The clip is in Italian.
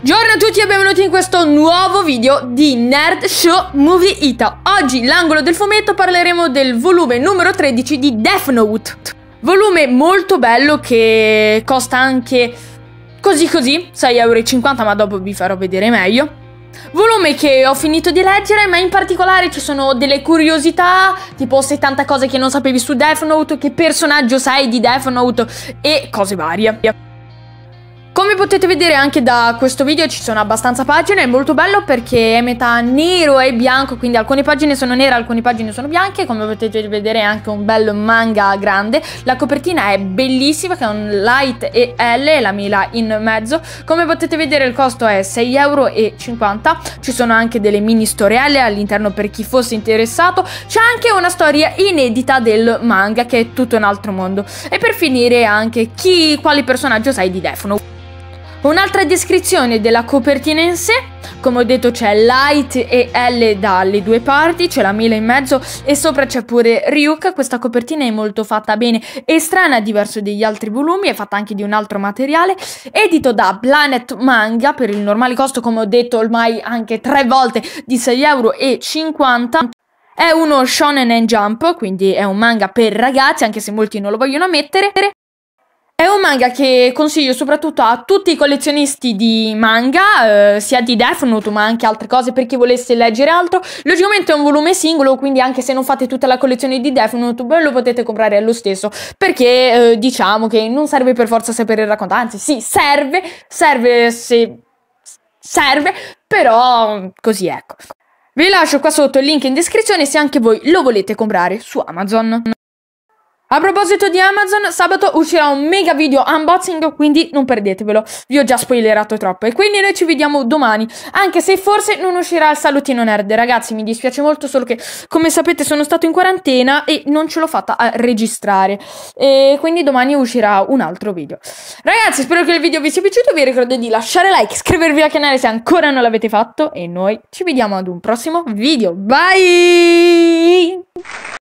Buongiorno a tutti e benvenuti in questo nuovo video di Nerd Show Movie Ita. Oggi, l'angolo del fumetto, parleremo del volume numero 13 di Death Note. Volume molto bello che costa anche così così, 6,50€, ma dopo vi farò vedere meglio. Volume che ho finito di leggere, ma in particolare ci sono delle curiosità, tipo 70 cose che non sapevi su Death Note, che personaggio sei di Death Note e cose varie. Come potete vedere anche da questo video ci sono abbastanza pagine, è molto bello perché è metà nero e bianco, quindi alcune pagine sono nere, alcune pagine sono bianche, come potete vedere è anche un bello manga grande, la copertina è bellissima che è un light e L la mila in mezzo, come potete vedere il costo è 6,50 euro, ci sono anche delle mini storielle all'interno per chi fosse interessato, c'è anche una storia inedita del manga che è tutto un altro mondo e per finire anche chi, quale personaggio sai di Defono. Un'altra descrizione della copertina in sé, come ho detto c'è Light e L dalle due parti, c'è la Mila in mezzo e sopra c'è pure Ryuk, questa copertina è molto fatta bene e strana, diverso dagli altri volumi, è fatta anche di un altro materiale, edito da Planet Manga per il normale costo come ho detto ormai anche tre volte di 6,50€. È uno shonen and jump, quindi è un manga per ragazzi, anche se molti non lo vogliono mettere. È un manga che consiglio soprattutto a tutti i collezionisti di manga, eh, sia di Death Note ma anche altre cose per chi volesse leggere altro. Logicamente è un volume singolo, quindi anche se non fate tutta la collezione di Death Note beh, lo potete comprare lo stesso, perché eh, diciamo che non serve per forza sapere raccontare, anzi sì, serve, serve se... serve, però così ecco. Vi lascio qua sotto il link in descrizione se anche voi lo volete comprare su Amazon. A proposito di Amazon, sabato uscirà un mega video unboxing, quindi non perdetevelo, vi ho già spoilerato troppo. E quindi noi ci vediamo domani, anche se forse non uscirà il salutino nerd. Ragazzi, mi dispiace molto, solo che come sapete sono stato in quarantena e non ce l'ho fatta a registrare. E quindi domani uscirà un altro video. Ragazzi, spero che il video vi sia piaciuto, vi ricordo di lasciare like, iscrivervi al canale se ancora non l'avete fatto e noi ci vediamo ad un prossimo video. Bye!